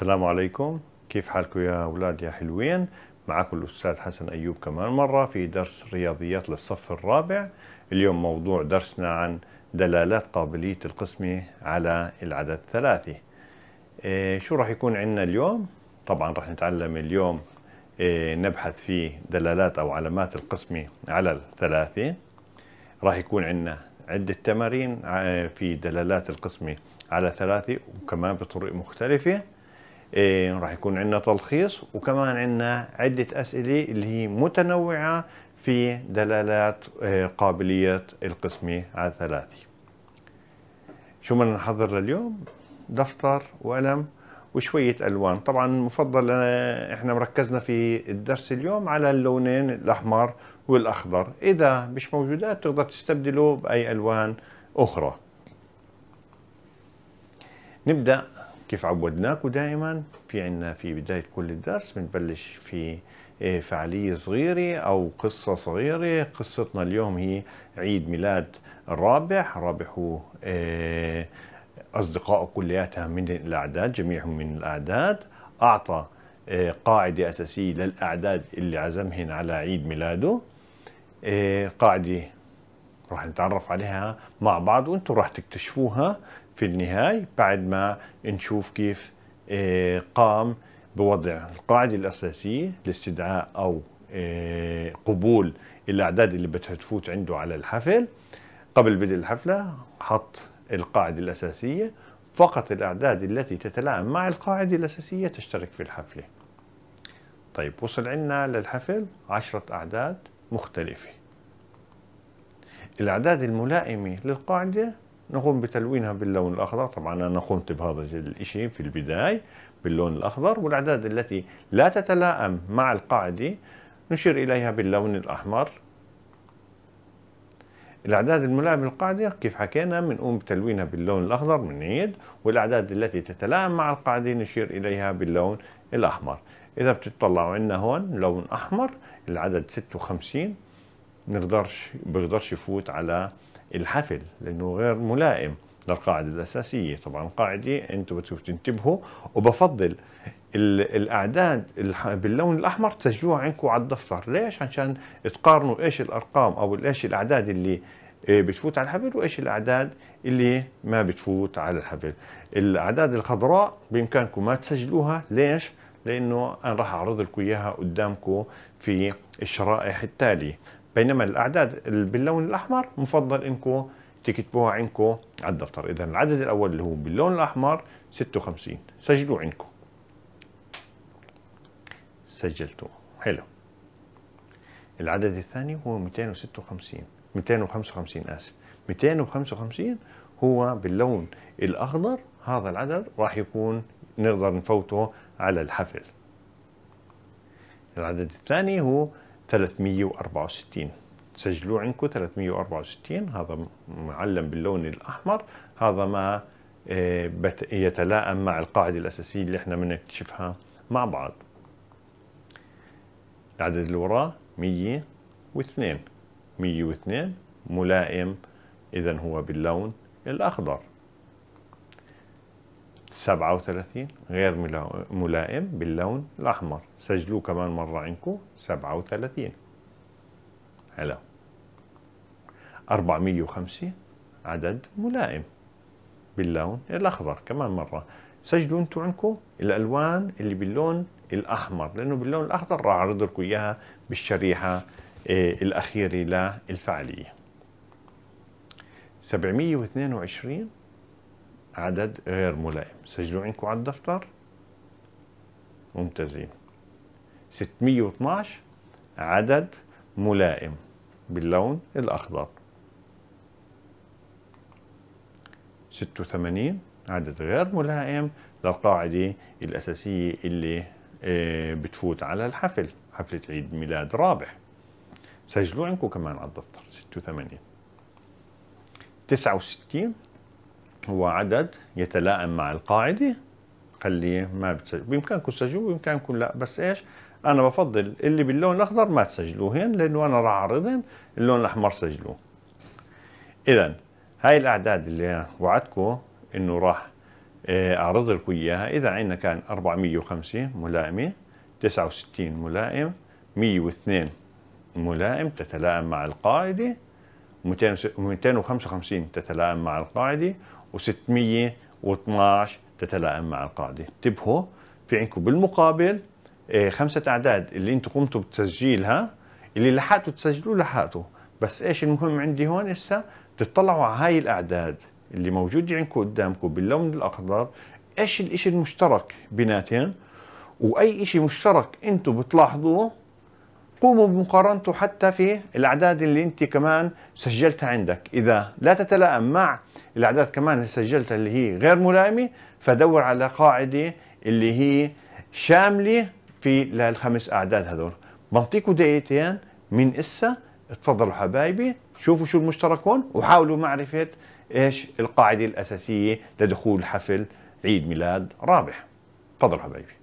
السلام عليكم كيف حالكم يا أولاد يا حلوين معكم الأستاذ حسن أيوب كمان مرة في درس رياضيات للصف الرابع اليوم موضوع درسنا عن دلالات قابلية القسمة على العدد ثلاثي إيه شو راح يكون عندنا اليوم طبعا راح نتعلم اليوم إيه نبحث في دلالات أو علامات القسمة على الثلاثي راح يكون عندنا عدة تمارين إيه، في دلالات القسمة على ثلاثة وكمان بطرق مختلفة إيه، راح يكون عندنا تلخيص وكمان عندنا عدة أسئلة اللي هي متنوعة في دلالات إيه، قابلية القسمة على ثلاثة شو بدنا نحضر لليوم؟ دفتر وقلم وشوية ألوان طبعا مفضل احنا مركزنا في الدرس اليوم على اللونين الأحمر والأخضر إذا مش موجودات تقدر تستبدله بأي ألوان أخرى نبدأ كيف عودناكم دائما في عنا في بداية كل الدرس بنبلش في إيه، فعالية صغيرة أو قصة صغيرة قصتنا اليوم هي عيد ميلاد الرابح الرابح هو إيه، أصدقائه كلياتها من الأعداد جميعهم من الأعداد أعطى إيه، قاعدة أساسية للأعداد اللي عزمهن على عيد ميلاده قاعدة راح نتعرف عليها مع بعض وانتم راح تكتشفوها في النهاية بعد ما نشوف كيف آه، قام بوضع القاعدة الأساسية لاستدعاء أو آه، قبول الأعداد اللي بدها تفوت عنده على الحفل قبل بدء الحفلة حط القاعدة الأساسية فقط الأعداد التي تتلائم مع القاعدة الأساسية تشترك في الحفلة طيب وصل عنا للحفل عشرة أعداد مختلفة الأعداد الملائمة للقاعدة نقوم بتلوينها باللون الأخضر طبعا أنا قمت بهذا الشيء في البداية باللون الأخضر والأعداد التي لا تتلائم مع القاعدة نشير إليها باللون الأحمر الأعداد الملائمة للقاعدة كيف حكينا بنقوم بتلوينها باللون الأخضر بنعيد والأعداد التي تتلائم مع القاعدة نشير إليها باللون الأحمر إذا بتطلعوا عندنا هون لون أحمر العدد 56 بنقدرش بقدرش يفوت على الحفل لأنه غير ملائم للقاعدة الأساسية طبعا قاعدة أنتم بتنتبهوا تنتبهوا وبفضل الأعداد باللون الأحمر تسجلوها عندكم على الدفتر ليش؟ عشان تقارنوا إيش الأرقام أو إيش الأعداد اللي آه، بتفوت على الحفل وايش الاعداد اللي ما بتفوت على الحفل الاعداد الخضراء بامكانكم ما تسجلوها ليش لانه انا راح اعرض لكم اياها قدامكم في الشرائح التاليه بينما الأعداد باللون الأحمر مفضل أنكم تكتبوها عندكم على الدفتر إذا العدد الأول اللي هو باللون الأحمر 56 سجلوه عندكم سجلتوه حلو العدد الثاني هو 256 255 آسف 255 هو باللون الأخضر هذا العدد راح يكون نقدر نفوته على الحفل العدد الثاني هو 364 تسجلوا عندكم 364 هذا معلم باللون الأحمر هذا ما آه، يتلائم مع القاعدة الأساسية اللي احنا بنكتشفها مع بعض العدد اللي وراه 102 102 ملائم إذا هو باللون الأخضر 37 غير ملائم باللون الأحمر سجلوه كمان مرة عندكم 37 هلا 405 عدد ملائم باللون الأخضر كمان مرة سجلوا أنتوا عندكم الألوان اللي باللون الأحمر لأنه باللون الأخضر راح أعرض لكم إياها بالشريحة آه، الأخيرة للفعالية 722 عدد غير ملائم سجلوا عندكم على الدفتر ممتازين 612 عدد ملائم باللون الأخضر 86 عدد غير ملائم للقاعدة الأساسية اللي آه، بتفوت على الحفل حفلة عيد ميلاد رابح سجلوا عندكم كمان على الدفتر 86 69 هو عدد يتلائم مع القاعدة خليه ما بتسجل بإمكانكم تسجلوه بإمكانكم لا بس إيش أنا بفضل اللي باللون الأخضر ما تسجلوهن لأنه أنا راح أعرضهن اللون الأحمر سجلوه إذا هاي الأعداد اللي وعدكم إنه راح آه، أعرض لكم إياها إذا عندنا كان 405 ملائمة 69 ملائم 102 ملائم تتلائم مع القاعدة 255 تتلائم مع القاعدة و612 تتلائم مع القاعده انتبهوا في عندكم بالمقابل إيه، خمسه اعداد اللي انتم قمتوا بتسجيلها اللي لحقتوا تسجلوه لحقتوا بس ايش المهم عندي هون هسه تطلعوا على هاي الاعداد اللي موجوده عندكم قدامكم باللون الاخضر ايش الاشي المشترك بيناتهم واي اشي مشترك انتم بتلاحظوه قوموا بمقارنته حتى في الاعداد اللي انت كمان سجلتها عندك اذا لا تتلائم مع الاعداد كمان اللي سجلتها اللي هي غير ملائمه فدور على قاعده اللي هي شامله في للخمس اعداد هذول بعطيكم دقيقتين من اسا اتفضلوا حبايبي شوفوا شو المشترك هون وحاولوا معرفه ايش القاعده الاساسيه لدخول حفل عيد ميلاد رابح تفضلوا حبايبي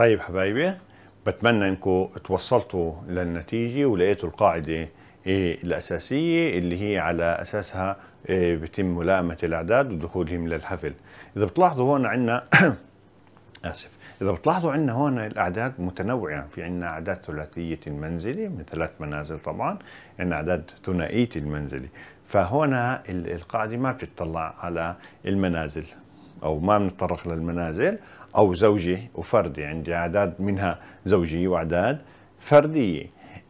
طيب حبايبي بتمنى انكم توصلتوا للنتيجه ولقيتوا القاعده إيه، الأساسية اللي هي على أساسها إيه، بتم ملائمة الأعداد ودخولهم للحفل إذا بتلاحظوا هون عندنا آسف إذا بتلاحظوا عندنا هون الأعداد متنوعة في عندنا أعداد ثلاثية المنزلة من ثلاث منازل طبعا عندنا أعداد ثنائية المنزلة فهنا القاعدة ما بتطلع على المنازل أو ما بنتطرق للمنازل أو زوجي وفردي عندي أعداد منها زوجي وأعداد فردية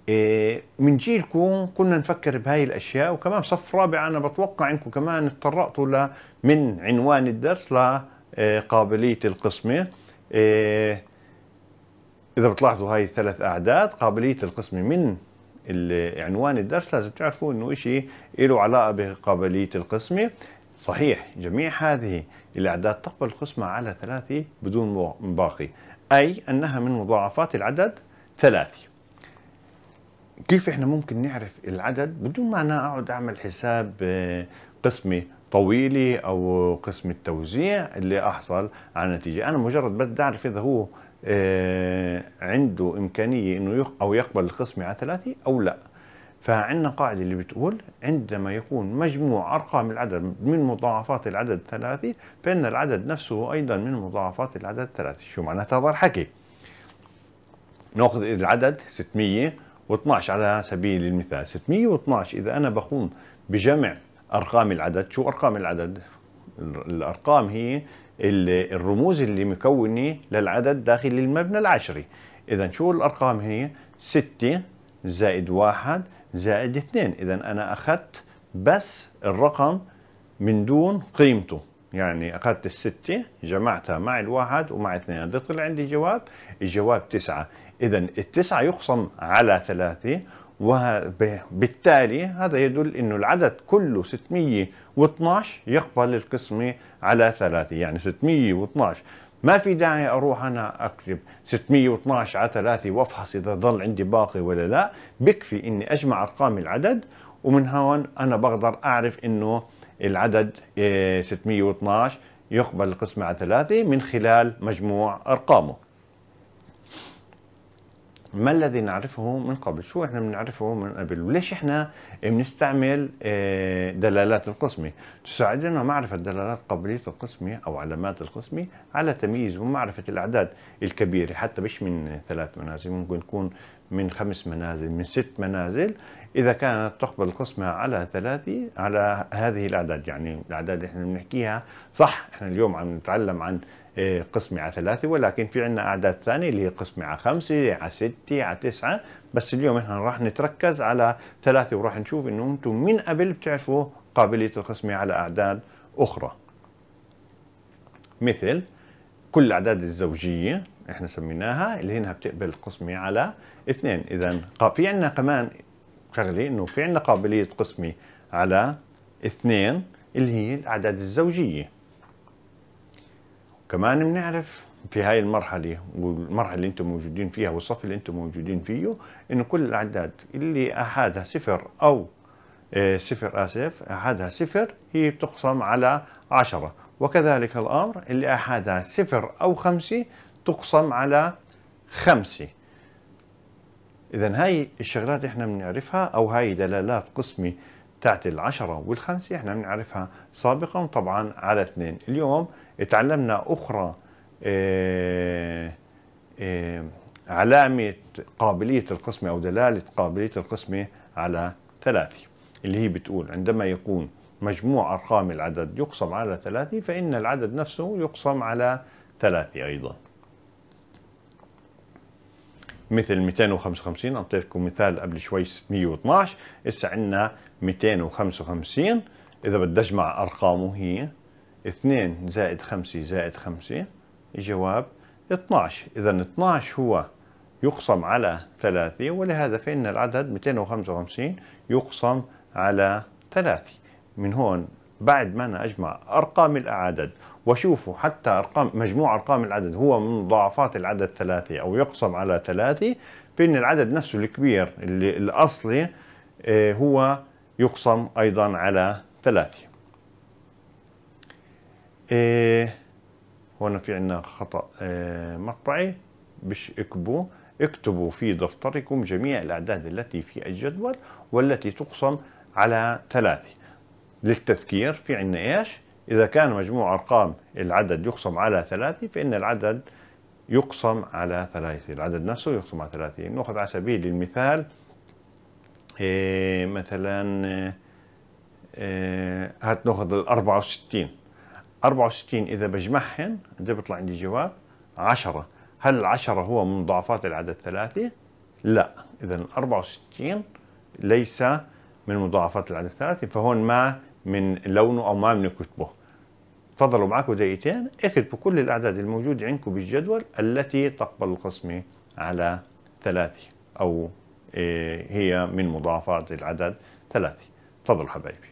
إيه، من جيلكم كنا نفكر بهاي الأشياء وكمان صف رابع أنا بتوقع أنكم كمان اتطرقتوا من عنوان الدرس لقابلية إيه، القسمة إيه، إذا بتلاحظوا هاي الثلاث أعداد قابلية القسمة من عنوان الدرس لازم تعرفوا انه شيء له علاقه بقابليه القسمه صحيح جميع هذه الأعداد تقبل القسمة على ثلاثي بدون باقي أي أنها من مضاعفات العدد ثلاثي كيف احنا ممكن نعرف العدد بدون ما انا اقعد اعمل حساب آه، قسمي طويلي او قسم التوزيع اللي احصل على نتيجه انا مجرد بدي اعرف اذا هو آه، عنده امكانيه انه او يقبل القسمة على ثلاثي او لا فعندنا قاعدة اللي بتقول عندما يكون مجموع أرقام العدد من مضاعفات العدد الثلاثي فإن العدد نفسه أيضا من مضاعفات العدد الثلاثي شو معناتها هذا الحكي؟ ناخذ العدد 612 على سبيل المثال 612 إذا أنا بقوم بجمع أرقام العدد شو أرقام العدد؟ الأرقام هي الرموز اللي مكونة للعدد داخل المبنى العشري إذا شو الأرقام هي؟ 6 زائد 1 زائد 2 إذا أنا أخذت بس الرقم من دون قيمته يعني أخذت الستة جمعتها مع الواحد ومع اثنين ده طلع عندي جواب الجواب تسعة إذا التسعة يقسم على ثلاثة وبالتالي هذا يدل أنه العدد كله 612 يقبل القسمة على ثلاثة يعني 612 ما في داعي اروح انا اكتب 612 على 3 وافحص اذا ظل عندي باقي ولا لا بكفي اني اجمع ارقام العدد ومن هون انا بقدر اعرف انه العدد 612 إيه، يقبل القسمة على 3 من خلال مجموع ارقامه ما الذي نعرفه من قبل شو احنا بنعرفه من قبل وليش احنا بنستعمل آه، دلالات القسمة تساعدنا معرفة دلالات قابلية القسمة او علامات القسمة على تمييز ومعرفة الاعداد الكبيرة حتى مش من ثلاث منازل ممكن تكون من خمس منازل من ست منازل اذا كانت تقبل القسمة على ثلاثة على هذه الاعداد يعني الاعداد اللي احنا بنحكيها صح احنا اليوم عم نتعلم عن إيه، قسمي على ثلاثة ولكن في عنا أعداد ثانية اللي هي قسمي على خمسة على ستة على تسعة بس اليوم نحن راح نتركز على ثلاثة وراح نشوف إنه أنتم من قبل بتعرفوا قابلية القسمة على أعداد أخرى مثل كل الأعداد الزوجية احنا سميناها اللي هنا بتقبل القسمة على اثنين إذا في عنا كمان شغلة إنه في عنا قابلية قسمي على اثنين اللي هي الأعداد الزوجية كمان بنعرف في هاي المرحلة والمرحلة اللي انتم موجودين فيها والصف اللي انتم موجودين فيه انه كل الاعداد اللي احادها صفر او آه، صفر اسف احادها صفر هي بتقسم على عشرة وكذلك الامر اللي احادها صفر او خمسة تقسم على خمسة اذا هاي الشغلات احنا بنعرفها او هاي دلالات قسمي تاعت العشرة والخمسة احنا بنعرفها سابقا طبعا على اثنين اليوم اتعلمنا أخرى اه اه علامة قابلية القسمة أو دلالة قابلية القسمة على ثلاثة اللي هي بتقول عندما يكون مجموع أرقام العدد يقسم على ثلاثة فإن العدد نفسه يقسم على ثلاثة أيضاً مثل 255 اعطيتكم مثال قبل شوي 612 إسا عنا 255 اذا بدي اجمع ارقامه هي 2 زائد 5 زائد 5 الجواب 12 اذا 12 هو يقسم على 3 ولهذا فإن العدد 255 يقسم على 3 من هون بعد ما أنا أجمع أرقام الأعداد وشوفوا حتى ارقام مجموع ارقام العدد هو من مضاعفات العدد ثلاثي او يقسم على ثلاثي فإن العدد نفسه الكبير اللي الاصلي آه، هو يقسم ايضا على ثلاثي آه، هنا في عندنا خطا آه، مقطعي بش اكبو اكتبوا في دفتركم جميع الاعداد التي في الجدول والتي تقسم على ثلاثي للتذكير في عندنا ايش؟ إذا كان مجموع أرقام العدد يقسم على ثلاثة فإن العدد يقسم على ثلاثة العدد نفسه يقسم على ثلاثة نأخذ على سبيل المثال إيه مثلا إيه هات ناخذ وستين 64 64 إذا بجمعهن قد بيطلع عندي جواب 10 هل العشرة هو من مضاعفات العدد ثلاثة؟ لا إذا الأربعة 64 ليس من مضاعفات العدد ثلاثة فهون ما من لونه أو ما بنكتبه تفضلوا معكم دقيقتين اكتبوا كل الأعداد الموجودة عندكم بالجدول التي تقبل القسمة على ثلاثة أو إيه، هي من مضاعفات العدد ثلاثة تفضلوا حبايبي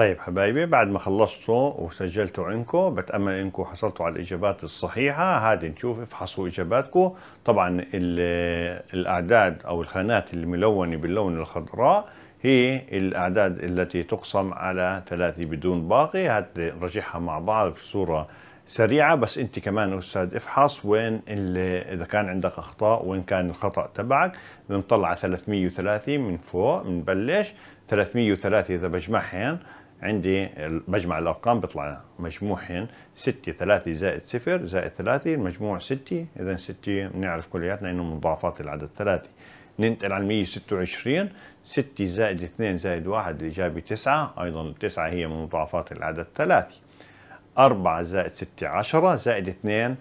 طيب حبايبي بعد ما خلصتوا وسجلتوا عندكم بتأمل انكم حصلتوا على الإجابات الصحيحة هذه نشوف افحصوا إجاباتكم طبعا الأعداد أو الخانات الملونة باللون الخضراء هي الأعداد التي تقسم على ثلاثة بدون باقي نرجعها مع بعض بصورة سريعة بس أنت كمان أستاذ افحص وين إذا كان عندك أخطاء وين كان الخطأ تبعك بنطلع 330 من فوق بنبلش 303 إذا بجمعهم عندي بجمع الارقام بيطلع مجموعهن 6 3 زائد 0 زائد 3 المجموع 6 اذا 6 بنعرف كلياتنا انه مضاعفات العدد 3 ننتقل على 126 6 زائد 2 زائد 1 الاجابه 9 ايضا 9 هي من مضاعفات العدد 3 4 زائد 6 10 زائد 2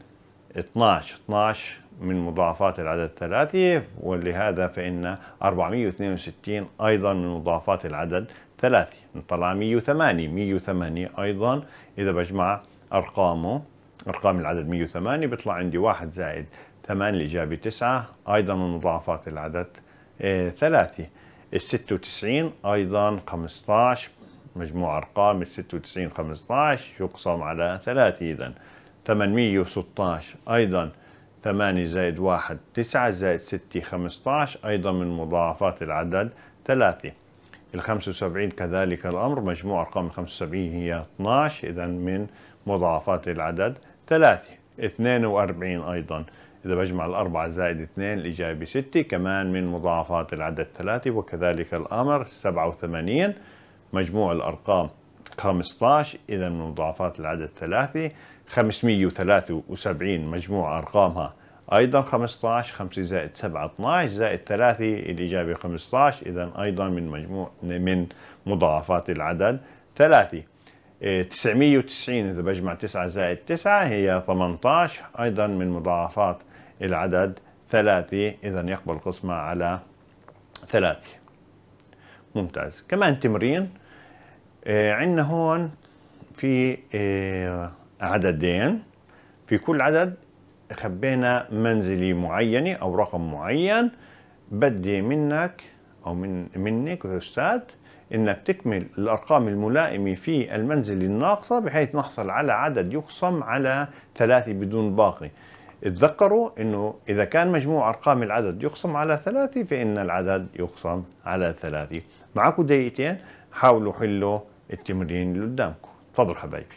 12 12 من مضاعفات العدد 3 ولهذا فإن 462 أيضا من مضاعفات العدد ثلاثة نطلع 108 108 أيضا إذا بجمع أرقامه أرقام العدد 108 بيطلع عندي 1 زائد 8 الإجابة 9 أيضا من مضاعفات العدد 3 ال 96 أيضا 15 مجموع أرقام ال 96 15 يقسم على 3 إذا 816 أيضا 8 زائد 1 9 زائد 6 15 أيضا من مضاعفات العدد 3 ال 75 كذلك الأمر مجموع أرقام ال 75 هي 12 إذا من مضاعفات العدد 3 42 أيضا إذا بجمع الأربعة زائد اثنين الإجابة 6 كمان من مضاعفات العدد ثلاثة وكذلك الأمر 87 مجموع الأرقام 15 إذا من مضاعفات العدد ثلاثة 573 مجموع أرقامها أيضا 15 5 زائد 7 12 زائد 3 الإجابة 15 إذا أيضا من مجموع من مضاعفات العدد 3 990 إيه، إذا بجمع 9 زائد 9 هي 18 أيضا من مضاعفات العدد 3 إذا يقبل القسمه على 3 ممتاز كمان تمرين إيه، عندنا هون في إيه، عددين في كل عدد خبينا منزلي معينة أو رقم معين بدي منك أو من منك أستاذ إنك تكمل الأرقام الملائمة في المنزل الناقصة بحيث نحصل على عدد يخصم على ثلاثة بدون باقي اتذكروا انه اذا كان مجموع ارقام العدد يخصم على ثلاثة فان العدد يخصم على ثلاثة معكم دقيقتين حاولوا حلوا التمرين اللي قدامكم تفضل حبايبي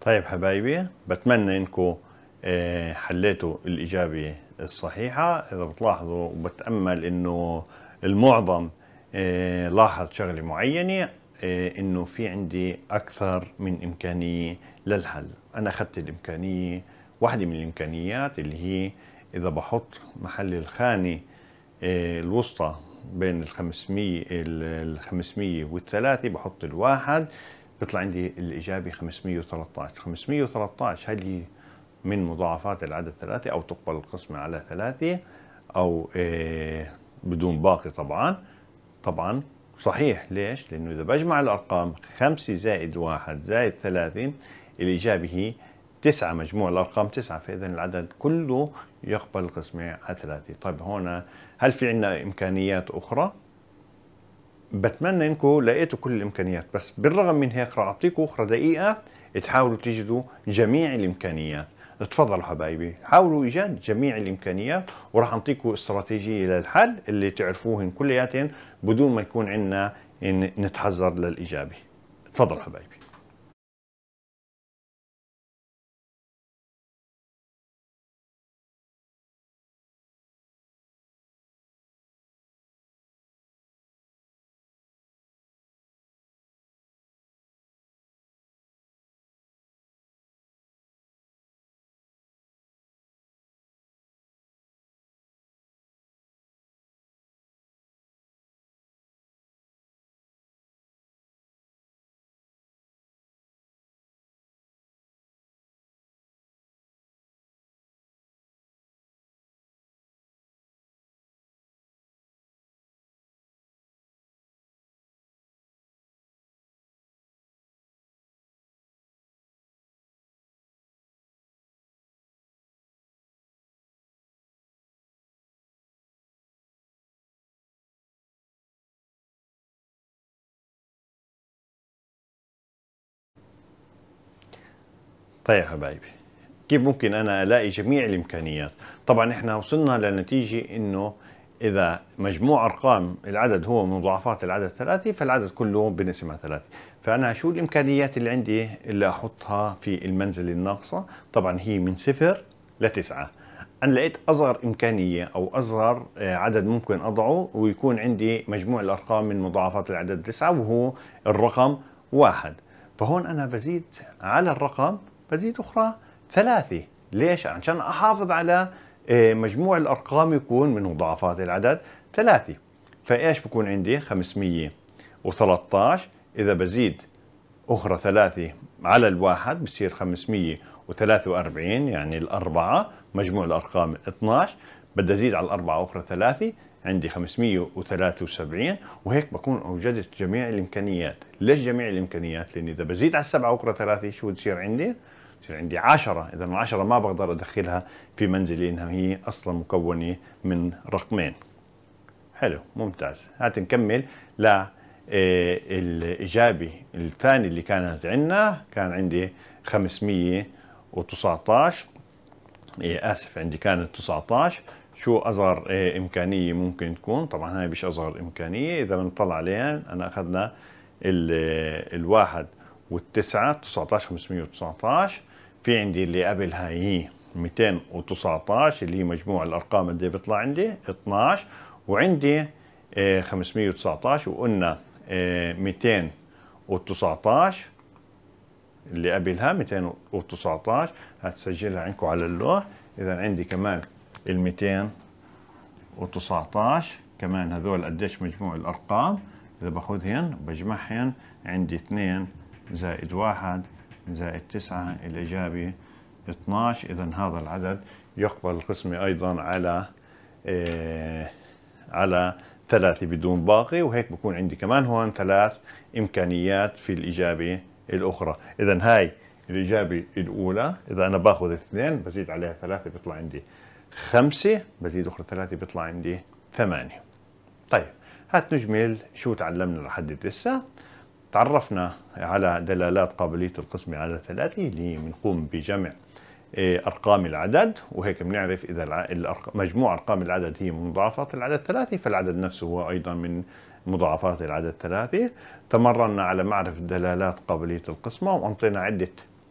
طيب حبايبي بتمنى انكم آه، حليتوا الإجابة الصحيحة إذا بتلاحظوا وبتأمل إنه المعظم آه، لاحظ شغلة معينة آه، إنه في عندي أكثر من إمكانية للحل أنا أخذت الإمكانية واحدة من الإمكانيات اللي هي إذا بحط محل الخانة الوسطى بين ال 500 ال 500 والثلاثة بحط الواحد بيطلع عندي الإجابة 513 513 هل هي من مضاعفات العدد ثلاثة أو تقبل القسمة على ثلاثة أو آه، بدون باقي طبعا طبعا صحيح ليش؟ لأنه إذا بجمع الأرقام 5 زائد 1 زائد 3 الإجابة هي 9 مجموع الأرقام 9 فإذا العدد كله يقبل القسمة على 3 طيب هون هل في عندنا إمكانيات أخرى؟ بتمنى انكم لقيتوا كل الامكانيات بس بالرغم من هيك راح اعطيكم اخرى دقيقه تحاولوا تجدوا جميع الامكانيات تفضلوا حبايبي حاولوا ايجاد جميع الامكانيات وراح اعطيكم استراتيجيه للحل اللي تعرفوهن كلياتهم بدون ما يكون عندنا نتحذر للاجابه تفضلوا حبايبي طيب حبايبي كيف ممكن انا الاقي جميع الامكانيات طبعا احنا وصلنا لنتيجه انه اذا مجموع ارقام العدد هو مضاعفات العدد ثلاثة فالعدد كله بنسمة ثلاثة فانا شو الامكانيات اللي عندي اللي احطها في المنزل الناقصة طبعا هي من صفر لتسعة انا لقيت اصغر امكانية او اصغر آه، عدد ممكن اضعه ويكون عندي مجموع الارقام من مضاعفات العدد تسعة وهو الرقم واحد فهون انا بزيد على الرقم مزيد أخرى ثلاثة ليش؟ عشان أحافظ على آه، مجموع الأرقام يكون من مضاعفات العدد ثلاثة فإيش بكون عندي؟ 513 إذا بزيد أخرى ثلاثة على الواحد بصير 543 يعني الأربعة مجموع الأرقام 12 بدي أزيد على الأربعة أخرى ثلاثة عندي 573 وهيك بكون أوجدت جميع الإمكانيات ليش جميع الإمكانيات؟ لاني إذا بزيد على السبعة أخرى ثلاثة شو بتصير عندي؟ يصير عندي عشرة إذا العشرة ما بقدر أدخلها في منزلي إنها هي أصلا مكونة من رقمين حلو ممتاز هات نكمل ل آه، الإجابة الثانية اللي كانت عندنا كان عندي 519 إيه، آسف عندي كانت 19 شو أصغر آه، إمكانية ممكن تكون طبعا هاي مش أصغر إمكانية إذا بنطلع عليها أنا أخذنا آه، الواحد والتسعة 19 519 في عندي اللي قبلها هي 219 اللي هي مجموع الارقام اللي بيطلع عندي 12 وعندي 519 آه، وقلنا 219 آه، اللي قبلها 219 هتسجلها عندكم على اللوح اذا عندي كمان ال 219 كمان هذول قديش مجموع الارقام اذا باخذهن بجمعهن عندي 2 زائد 1 زائد 9 الإجابة 12 إذا هذا العدد يقبل القسمة أيضا على إيه على ثلاثة بدون باقي وهيك بكون عندي كمان هون ثلاث إمكانيات في الإجابة الأخرى إذا هاي الإجابة الأولى إذا أنا باخذ اثنين بزيد عليها ثلاثة بيطلع عندي خمسة بزيد أخرى ثلاثة بيطلع عندي ثمانية طيب هات نجمل شو تعلمنا لحد لسه تعرفنا على دلالات قابلية القسمة على ثلاثة اللي بنقوم بجمع آه، أرقام العدد وهيك بنعرف إذا مجموع أرقام العدد هي من مضاعفات العدد ثلاثة فالعدد نفسه هو أيضا من مضاعفات العدد ثلاثة تمرنا على معرفة دلالات قابلية القسمة وأنطينا عدة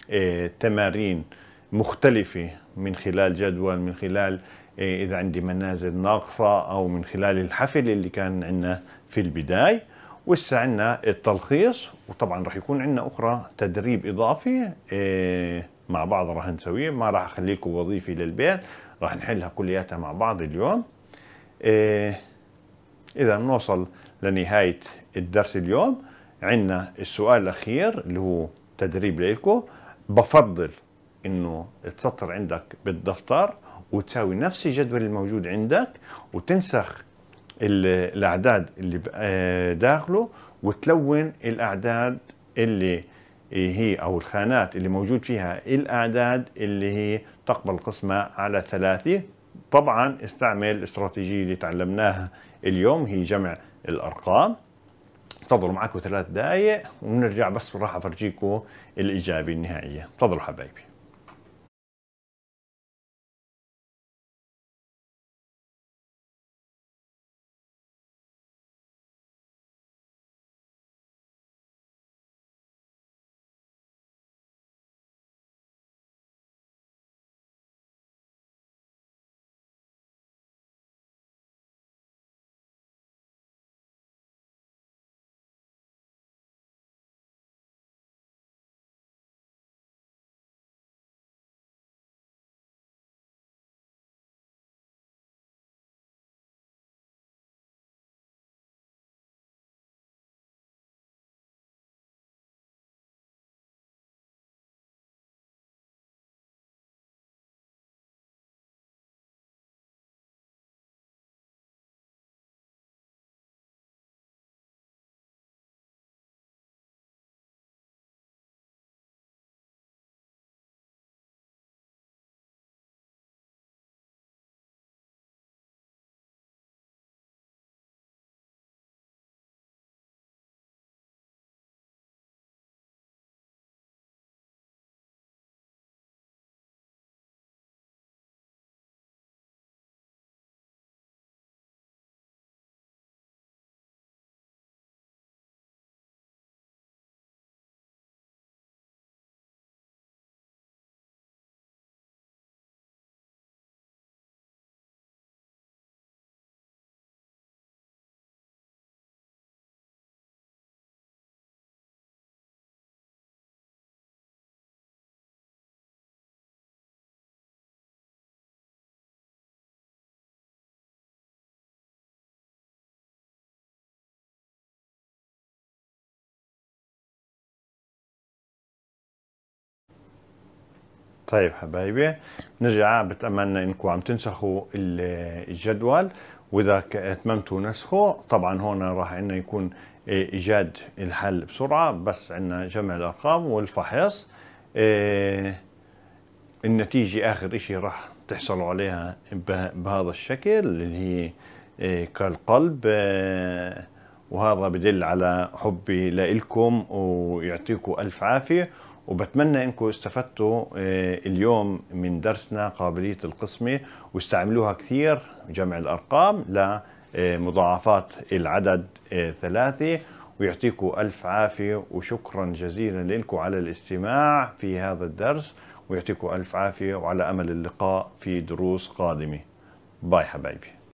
آه، تمارين مختلفة من خلال جدول من خلال آه، إذا عندي منازل ناقصة أو من خلال الحفل اللي كان عندنا في البداية وهسه عندنا التلخيص وطبعا راح يكون عندنا اخرى تدريب اضافي إيه، مع بعض راح نسويه ما راح اخليكم وظيفه للبيت راح نحلها كلياتها مع بعض اليوم إيه، اذا بنوصل لنهايه الدرس اليوم عندنا السؤال الاخير اللي هو تدريب لكم بفضل انه تسطر عندك بالدفتر وتساوي نفس الجدول الموجود عندك وتنسخ الاعداد اللي آه، داخله وتلون الاعداد اللي هي او الخانات اللي موجود فيها الاعداد اللي هي تقبل القسمه على ثلاثه طبعا استعمل الاستراتيجيه اللي تعلمناها اليوم هي جمع الارقام تفضلوا معكم ثلاث دقائق وبنرجع بس راح افرجيكم الاجابه النهائيه تفضلوا حبايبي طيب حبايبي نرجع بتأمل انكم عم تنسخوا الجدول واذا اتممتوا نسخه طبعا هون راح عندنا يكون ايجاد الحل بسرعه بس عندنا جمع الارقام والفحص إيه، النتيجه اخر شيء راح تحصلوا عليها بهذا الشكل اللي هي إيه، كالقلب إيه، وهذا بدل على حبي لكم ويعطيكم ألف عافية وبتمنى انكم استفدتوا آه، اليوم من درسنا قابليه القسمه واستعملوها كثير جمع الارقام لمضاعفات العدد آه، ثلاثه ويعطيكم الف عافيه وشكرا جزيلا لكم على الاستماع في هذا الدرس ويعطيكم الف عافيه وعلى امل اللقاء في دروس قادمه باي حبايبي